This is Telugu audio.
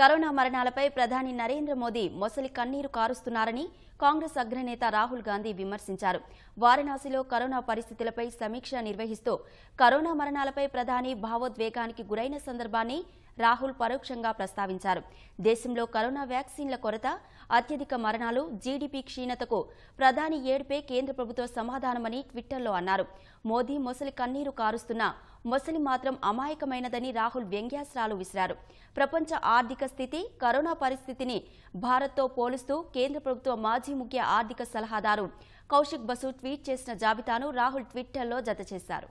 కరోనా మరణాలపై ప్రధాని నరేంద్ర మోదీ మొసలి కన్నీరు కారుస్తున్నారని కాంగ్రెస్ అగ్రనేత రాహుల్ గాంధీ విమర్శించారు వారణాసిలో కరోనా పరిస్థితులపై సమీక్ష నిర్వహిస్తూ కరోనా మరణాలపై ప్రధాని భావోద్వేగానికి గురైన సందర్భాన్ని రాహుల్ పరోక్షంగా ప్రస్తావించారు దేశంలో కరోనా వ్యాక్సిన్ల కొరత అత్యధిక మరణాలు జీడీపీ క్షీణతకు ప్రధాని ఏడుపే కేంద్ర ప్రభుత్వ సమాధానమని ట్విట్టర్లో అన్నారు మోదీ మొసలి కన్నీరు కారుస్తున్న మొసలి మాత్రం అమాయకమైనదని రాహుల్ వ్యంగ్యాస్త్రాలు విసిరారు ప్రపంచ ఆర్థిక స్థితి కరోనా పరిస్థితిని భారత్తో పోలుస్తూ కేంద్ర ప్రభుత్వ మాజీ ముఖ్య ఆర్థిక సలహాదారు కౌశిక్ బసు ట్వీట్ చేసిన జాబితాను రాహుల్ ట్విట్టర్లో జత చేశారు